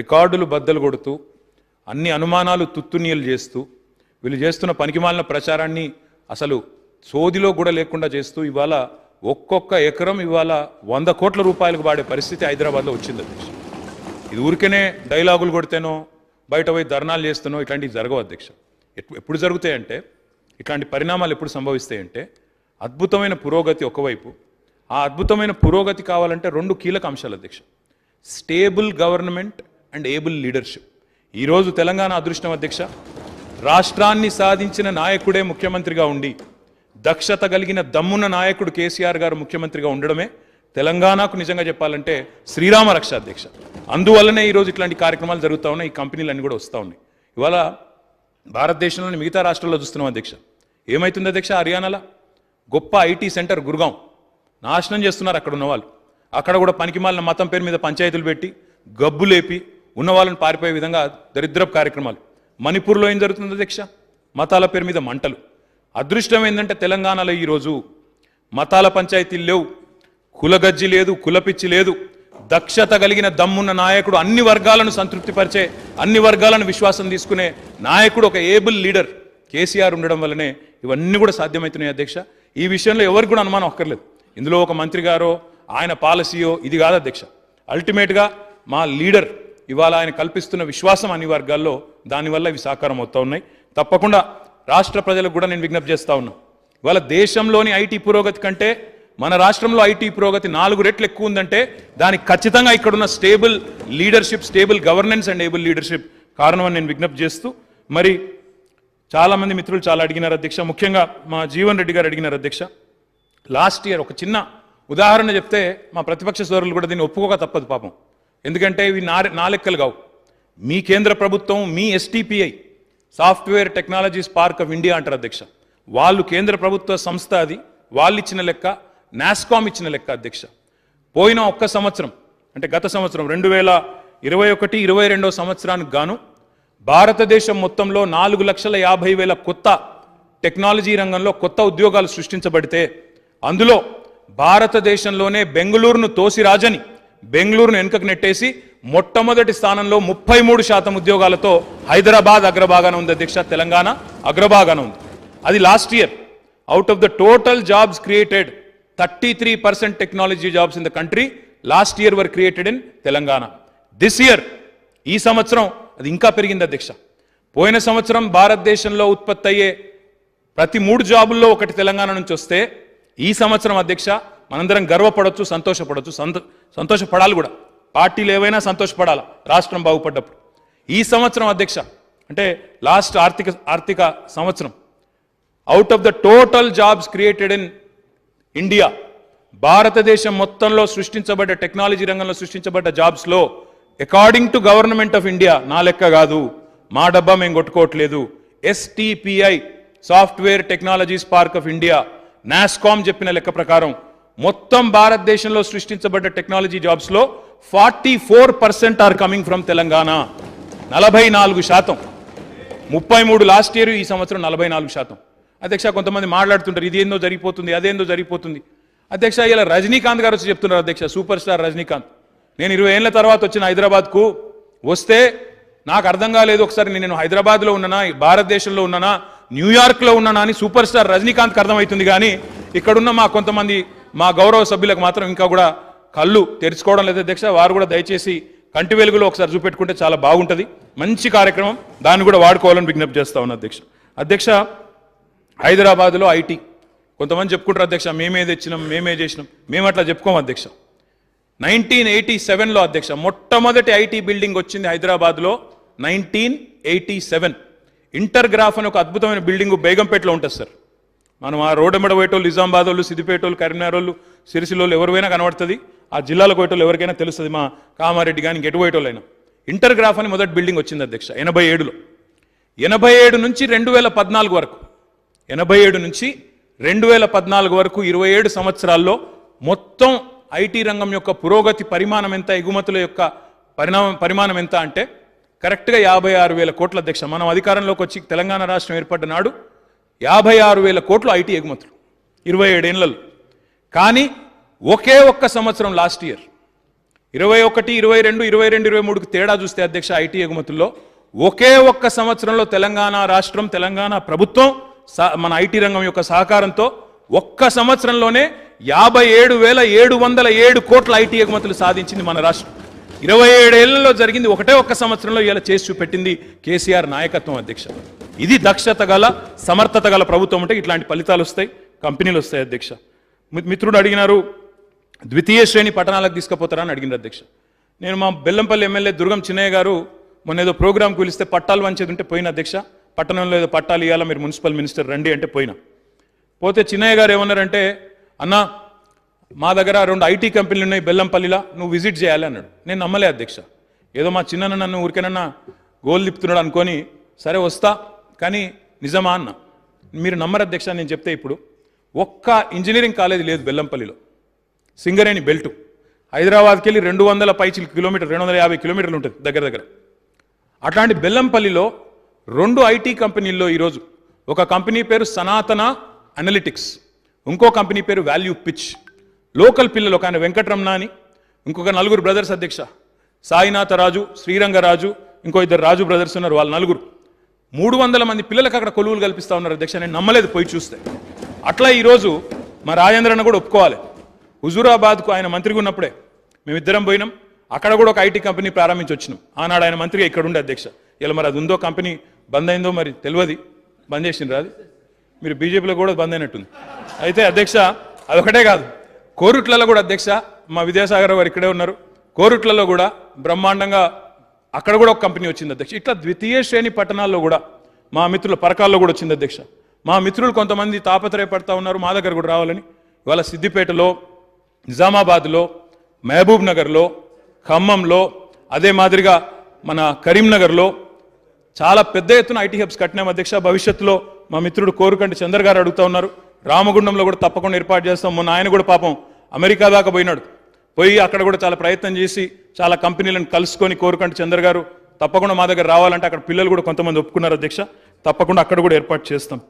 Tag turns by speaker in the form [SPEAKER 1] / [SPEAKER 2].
[SPEAKER 1] రికార్డులు బద్దలు కొడుతూ అన్ని అనుమానాలు తుత్తునీయలు చేస్తూ వీళ్ళు చేస్తున్న పనికిమాలిన ప్రచారాన్ని అసలు సోదిలో కూడా లేకుండా చేస్తూ ఇవాళ ఒక్కొక్క ఎకరం ఇవాళ వంద కోట్ల రూపాయలకు వాడే పరిస్థితి హైదరాబాద్లో వచ్చింది అధ్యక్ష ఇది ఊరికనే డైలాగులు కొడితేనో బయట పోయి ధర్నాలు చేస్తేనో ఇట్లాంటివి జరగవు అధ్యక్ష ఎప్పుడు జరుగుతాయంటే ఇట్లాంటి పరిణామాలు ఎప్పుడు సంభవిస్తాయంటే అద్భుతమైన పురోగతి ఒకవైపు ఆ అద్భుతమైన పురోగతి కావాలంటే రెండు కీలక అంశాలు అధ్యక్ష stable government and able leadership ఈరోజు తెలంగాణ అదృష్టం అధ్యక్ష రాష్ట్రాన్ని సాధించిన నాయకుడే ముఖ్యమంత్రిగా ఉండి దక్షత కలిగిన దమ్మున్న నాయకుడు కేసీఆర్ గారు ముఖ్యమంత్రిగా ఉండడమే తెలంగాణకు నిజంగా చెప్పాలంటే శ్రీరామ రక్ష అధ్యక్ష అందువల్లనే ఈరోజు ఇట్లాంటి కార్యక్రమాలు జరుగుతూ ఉన్నాయి ఈ కంపెనీలన్నీ కూడా వస్తూ ఉన్నాయి ఇవాళ భారతదేశంలోని మిగతా రాష్ట్రాల్లో చూస్తున్నాం అధ్యక్ష ఏమవుతుంది అధ్యక్ష హర్యానాలో గొప్ప ఐటీ సెంటర్ గురుగాం నాశనం చేస్తున్నారు అక్కడ ఉన్న వాళ్ళు అక్కడ కూడా పనికిమాలిన మతం పేరు మీద పంచాయతీలు పెట్టి గబ్బులేపి ఉన్న వాళ్ళని పారిపోయే విధంగా దరిద్ర కార్యక్రమాలు మణిపూర్లో ఏం జరుగుతుంది అధ్యక్ష మతాల పేరు మీద మంటలు అదృష్టం ఏంటంటే తెలంగాణలో ఈరోజు మతాల పంచాయతీలు లేవు కులగజ్జి లేదు కులపిచ్చి లేదు దక్షత కలిగిన దమ్మున్న నాయకుడు అన్ని వర్గాలను సంతృప్తిపరిచే అన్ని వర్గాలను విశ్వాసం తీసుకునే నాయకుడు ఒక ఏబుల్ లీడర్ కేసీఆర్ ఉండడం వల్లనే ఇవన్నీ కూడా సాధ్యమవుతున్నాయి అధ్యక్ష ఈ విషయంలో ఎవరికి కూడా అనుమానం అక్కర్లేదు ఇందులో ఒక మంత్రి గారో ఆయన పాలసీయో ఇది కాదు అధ్యక్ష అల్టిమేట్గా మా లీడర్ ఇవాళ ఆయన కల్పిస్తున్న విశ్వాసం అన్ని వర్గాల్లో దానివల్ల ఇవి సాకారం అవుతూ ఉన్నాయి తప్పకుండా రాష్ట్ర ప్రజలకు కూడా నేను విజ్ఞప్తి చేస్తూ ఉన్నా ఇవాళ దేశంలోని ఐటీ పురోగతి కంటే మన రాష్ట్రంలో ఐటీ పురోగతి నాలుగు రెట్లు ఎక్కువ ఉందంటే దానికి ఖచ్చితంగా ఇక్కడున్న stable leadership stable governance and able leadership కారణం అని నేను విజ్ఞప్తి చేస్తూ మరి చాలామంది మిత్రులు చాలా అడిగినారు అధ్యక్ష ముఖ్యంగా మా జీవన్ రెడ్డి గారు అడిగినారు అధ్యక్ష లాస్ట్ ఇయర్ ఒక చిన్న ఉదాహరణ చెప్తే మా ప్రతిపక్ష సోదరులు కూడా దీన్ని ఒప్పుకోక తప్పదు పాపం ఎందుకంటే ఇవి నా నా లెక్కలు కావు మీ కేంద్ర ప్రభుత్వం మీ STPI software technologies park of India అంటారు అధ్యక్ష వాళ్ళు కేంద్ర ప్రభుత్వ సంస్థ అది వాళ్ళు ఇచ్చిన లెక్క నాస్కామ్ ఇచ్చిన లెక్క అధ్యక్ష పోయిన ఒక్క సంవత్సరం అంటే గత సంవత్సరం రెండు వేల ఇరవై ఒకటి ఇరవై రెండో సంవత్సరానికి గాను భారతదేశం మొత్తంలో నాలుగు లక్షల యాభై వేల కొత్త టెక్నాలజీ రంగంలో కొత్త ఉద్యోగాలు సృష్టించబడితే అందులో భారతదేశంలోనే బెంగళూరును తోసిరాజని బెంగళూరును వెనుకకు నెట్టేసి మొట్టమొదటి స్థానంలో ముప్పై మూడు శాతం ఉద్యోగాలతో హైదరాబాద్ అగ్రభాగాన ఉంది అధ్యక్ష తెలంగాణ అగ్రభాగాన ఉంది అది last year out of the total jobs created thirty three percent technology jobs in the country last year were created in Telangana this year ఈ సంవత్సరం అది ఇంకా పెరిగింది అధ్యక్ష పోయిన సంవత్సరం భారతదేశంలో ఉత్పత్తి అయ్యే ప్రతి మూడు జాబుల్లో ఒకటి తెలంగాణ నుంచి వస్తే ఈ సంవత్సరం అధ్యక్ష మనందరం గర్వపడవచ్చు సంతోషపడవచ్చు సంతో సంతోషపడాలి కూడా పార్టీలు ఏవైనా సంతోషపడాలి రాష్ట్రం బాగుపడ్డప్పుడు ఈ సంవత్సరం అధ్యక్ష అంటే లాస్ట్ ఆర్థిక ఆర్థిక సంవత్సరం out of the total jobs created in India భారతదేశం మొత్తంలో సృష్టించబడ్డ టెక్నాలజీ రంగంలో సృష్టించబడ్డ జాబ్స్లో according to government of India నా లెక్క కాదు మా డబ్బా మేము కొట్టుకోవట్లేదు STPI software technologies park of India NASSCOM చెప్పిన లెక్క ప్రకారం మొత్తం భారతదేశంలో సృష్టించబడ్డ టెక్నాలజీ జాబ్స్లో forty four percent are coming from Telangana నలభై నాలుగు శాతం ముప్పై మూడు లాస్ట్ ఇయర్ ఈ సంవత్సరం నలభై నాలుగు శాతం అధ్యక్ష కొంతమంది మాట్లాడుతుంటారు ఇదేందో జరిగిపోతుంది అదేందో జరిగిపోతుంది అధ్యక్ష ఇలా రజనీకాంత్ గారు వచ్చి చెప్తున్నారు అధ్యక్ష సూపర్ స్టార్ రజనీకాంత్ నేను ఇరవై ఏళ్ళ తర్వాత వచ్చిన హైదరాబాద్కు వస్తే నాకు అర్థం కాలేదు ఒకసారి నేను హైదరాబాద్లో ఉన్నానా భారతదేశంలో ఉన్నానా న్యూయార్క్లో ఉన్నానా అని సూపర్ స్టార్ రజనీకాంత్కి అర్థమవుతుంది కానీ ఇక్కడున్న మా కొంతమంది మా గౌరవ సభ్యులకు మాత్రం ఇంకా కూడా కళ్ళు తెరుచుకోవడం లేదా అధ్యక్ష వారు కూడా దయచేసి కంటి వెలుగులో ఒకసారి చూపెట్టుకుంటే చాలా బాగుంటుంది మంచి కార్యక్రమం దాన్ని కూడా వాడుకోవాలని విజ్ఞప్తి చేస్తా ఉన్నా అధ్యక్ష అధ్యక్ష హైదరాబాద్లో ఐటీ కొంతమంది చెప్పుకుంటారు అధ్యక్ష మేమే తెచ్చినాం మేమే చేసినాం మేము అట్లా చెప్పుకోం అధ్యక్ష నైన్టీన్ ఎయిటీ సెవెన్లో అధ్యక్ష మొట్టమొదటి ఐటీ బిల్డింగ్ వచ్చింది హైదరాబాద్లో నైన్టీన్ ఎయిటీ సెవెన్ ఇంటర్గ్రాఫ్ అని ఒక అద్భుతమైన బిల్డింగ్ బేగంపేటలో ఉంటుంది సార్ మనం ఆ రోడ్డు మీద పోయేటోళ్ళు నిజామాబాద్ వాళ్ళు వాళ్ళు కరీంనగర్ వాళ్ళు సిరిసిలోళ్ళు ఎవరివైనా కనబడుతుంది ఆ జిల్లాలకు పోయేటోళ్ళు ఎవరికైనా తెలుస్తుంది మా కామారెడ్డి కానీ ఎటు అయినా ఇంటర్గ్రాఫ్ అని మొదటి బిల్డింగ్ వచ్చింది అధ్యక్ష ఎనభై ఏడులో ఎనభై ఏడు నుంచి రెండు వేల పద్నాలుగు వరకు ఎనభై ఏడు నుంచి రెండు వేల పద్నాలుగు వరకు ఇరవై ఏడు సంవత్సరాల్లో మొత్తం ఐటీ రంగం యొక్క పురోగతి పరిమాణం ఎంత ఎగుమతుల యొక్క పరిణామం పరిమాణం ఎంత అంటే కరెక్ట్గా యాభై ఆరు వేల కోట్ల అధ్యక్ష మనం అధికారంలోకి వచ్చి తెలంగాణ రాష్ట్రం ఏర్పడ్డ నాడు యాభై ఆరు వేల కోట్లు ఐటీ ఎగుమతులు ఇరవై ఏడేళ్లలో కానీ ఒకే ఒక్క సంవత్సరం లాస్ట్ ఇయర్ ఇరవై ఒకటి ఇరవై రెండు ఇరవై రెండు ఇరవై మూడుకి తేడా చూస్తే అధ్యక్ష ఐటీ ఎగుమతుల్లో ఒకే ఒక్క సంవత్సరంలో తెలంగాణ రాష్ట్రం తెలంగాణ ప్రభుత్వం మన ఐటీ రంగం యొక్క సహకారంతో ఒక్క సంవత్సరంలోనే యాభై ఏడు వేల ఏడు వందల ఏడు కోట్ల ఐటీ ఎగుమతులు సాధించింది మన రాష్ట్రం ఇరవై ఏడేళ్లలో జరిగింది ఒకటే ఒక్క సంవత్సరంలో ఇలా చేసి చూపెట్టింది కేసీఆర్ నాయకత్వం అధ్యక్ష ఇది దక్షత గల సమర్థత గల ప్రభుత్వం అంటే ఇట్లాంటి ఫలితాలు వస్తాయి కంపెనీలు వస్తాయి అధ్యక్ష మిత్రుడు అడిగినారు ద్వితీయ శ్రేణి పట్టణాలకు తీసుకుపోతారా అని అడిగినారు అధ్యక్ష నేను మా బెల్లంపల్లి ఎమ్మెల్యే దుర్గం చిన్నయ్య గారు మొన్న ఏదో ప్రోగ్రామ్ కూలిస్తే పట్టాలు వంచేది ఉంటే పోయిన అధ్యక్ష పట్టణంలో ఏదో పట్టాలు ఇవ్వాలా మీరు మున్సిపల్ మినిస్టర్ రండి అంటే పోయినా పోతే చిన్నయ్య గారు ఏమన్నారంటే అన్న మా దగ్గర రెండు ఐటీ కంపెనీలు ఉన్నాయి బెల్లంపల్లిలా నువ్వు విజిట్ చేయాలి అన్నాడు నేను నమ్మలే అధ్యక్ష ఏదో మా చిన్న నన్ను ఊరికేనన్నా గోల్ తిప్పుతున్నాడు అనుకొని సరే వస్తా కానీ నిజమా అన్న మీరు నమ్మరు అధ్యక్ష నేను చెప్తే ఇప్పుడు ఒక్క ఇంజనీరింగ్ కాలేజ్ లేదు బెల్లంపల్లిలో సింగరేణి బెల్టు హైదరాబాద్కి వెళ్ళి రెండు వందల పైచి కిలోమీటర్ రెండు వందల యాభై కిలోమీటర్లు ఉంటుంది దగ్గర దగ్గర అట్లాంటి బెల్లంపల్లిలో రెండు ఐటీ కంపెనీల్లో ఈరోజు ఒక కంపెనీ పేరు సనాతన అనలిటిక్స్ ఇంకో కంపెనీ పేరు వాల్యూ పిచ్ లోకల్ పిల్లలు ఒక ఆయన వెంకటరమణ అని ఇంకొక నలుగురు బ్రదర్స్ అధ్యక్ష సాయినాథ రాజు శ్రీరంగరాజు ఇంకో ఇద్దరు రాజు బ్రదర్స్ ఉన్నారు వాళ్ళు నలుగురు మూడు వందల మంది పిల్లలకు అక్కడ కొలువులు కల్పిస్తా ఉన్నారు అధ్యక్ష నేను నమ్మలేదు పోయి చూస్తే అట్లా ఈరోజు మా రాజేంద్రన్న కూడా ఒప్పుకోవాలి హుజూరాబాద్కు ఆయన మంత్రిగా ఉన్నప్పుడే మేమిద్దరం పోయినాం అక్కడ కూడా ఒక ఐటీ కంపెనీ ప్రారంభించి వచ్చినాం ఆనాడు ఆయన మంత్రిగా ఇక్కడ ఉండే అధ్యక్ష ఇలా మరి అది ఉందో కంపెనీ బంద్ అయిందో మరి తెలియదు బంద్ చేసిండ్రు అది మీరు బీజేపీలో కూడా బంద్ అయినట్టుంది అయితే అధ్యక్ష అదొకటే కాదు కోరుట్లలో కూడా అధ్యక్ష మా విద్యాసాగర్ వారు ఇక్కడే ఉన్నారు కోరుట్లలో కూడా బ్రహ్మాండంగా అక్కడ కూడా ఒక కంపెనీ వచ్చింది అధ్యక్ష ఇట్లా ద్వితీయ శ్రేణి పట్టణాల్లో కూడా మా మిత్రుల పరకాల్లో కూడా వచ్చింది అధ్యక్ష మా మిత్రులు కొంతమంది తాపత్రయపడతా ఉన్నారు మా దగ్గర కూడా రావాలని ఇవాళ సిద్దిపేటలో నిజామాబాద్లో మహబూబ్ నగర్లో ఖమ్మంలో అదే మాదిరిగా మన కరీంనగర్లో చాలా పెద్ద ఎత్తున ఐటీ హబ్స్ కట్టినాం అధ్యక్ష భవిష్యత్తులో మా మిత్రుడు కోరుకంటి చంద్ర గారు అడుగుతా ఉన్నారు రామగుండంలో కూడా తప్పకుండా ఏర్పాటు చేస్తాం మొన్న ఆయన కూడా పాపం అమెరికా దాకా పోయినాడు పోయి అక్కడ కూడా చాలా ప్రయత్నం చేసి చాలా కంపెనీలను కలుసుకొని కోరుకుంటే చంద్ర గారు తప్పకుండా మా దగ్గర రావాలంటే అక్కడ పిల్లలు కూడా కొంతమంది ఒప్పుకున్నారు అధ్యక్ష తప్పకుండా అక్కడ కూడా ఏర్పాటు చేస్తాం